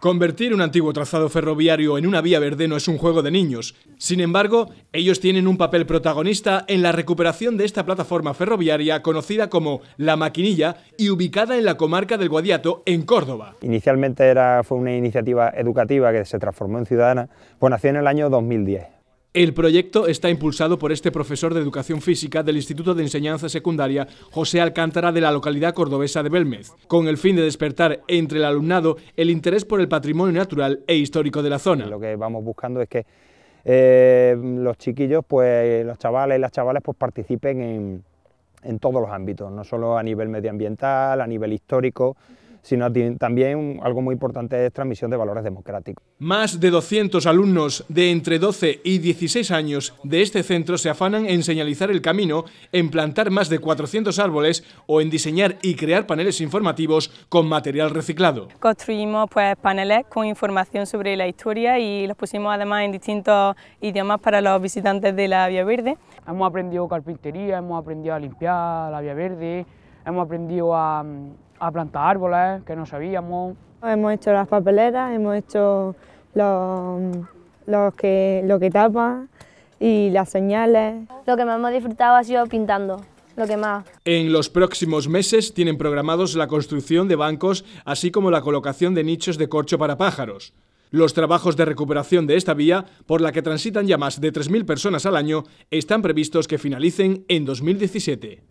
Convertir un antiguo trazado ferroviario en una vía verde no es un juego de niños. Sin embargo, ellos tienen un papel protagonista en la recuperación de esta plataforma ferroviaria conocida como La Maquinilla y ubicada en la comarca del Guadiato, en Córdoba. Inicialmente era, fue una iniciativa educativa que se transformó en ciudadana, pues nació en el año 2010. El proyecto está impulsado por este profesor de Educación Física del Instituto de Enseñanza Secundaria José Alcántara de la localidad cordobesa de Belmez, con el fin de despertar entre el alumnado el interés por el patrimonio natural e histórico de la zona. Lo que vamos buscando es que eh, los chiquillos, pues los chavales y las chavales, pues participen en todos los ámbitos, no solo a nivel medioambiental, a nivel histórico, sino también algo muy importante es transmisión de valores democráticos. Más de 200 alumnos de entre 12 y 16 años de este centro se afanan en señalizar el camino, en plantar más de 400 árboles o en diseñar y crear paneles informativos con material reciclado. Construimos pues, paneles con información sobre la historia y los pusimos además en distintos idiomas para los visitantes de la Vía Verde. Hemos aprendido carpintería, hemos aprendido a limpiar la Vía Verde, hemos aprendido a, plantar árboles que no sabíamos. Hemos hecho las papeleras, hemos hecho los, que, lo que tapa y las señales. Lo que más hemos disfrutado ha sido pintando. Lo que más. En los próximos meses tienen programados la construcción de bancos, así como la colocación de nichos de corcho para pájaros. Los trabajos de recuperación de esta vía, por la que transitan ya más de 3.000 personas al año, están previstos que finalicen en 2017.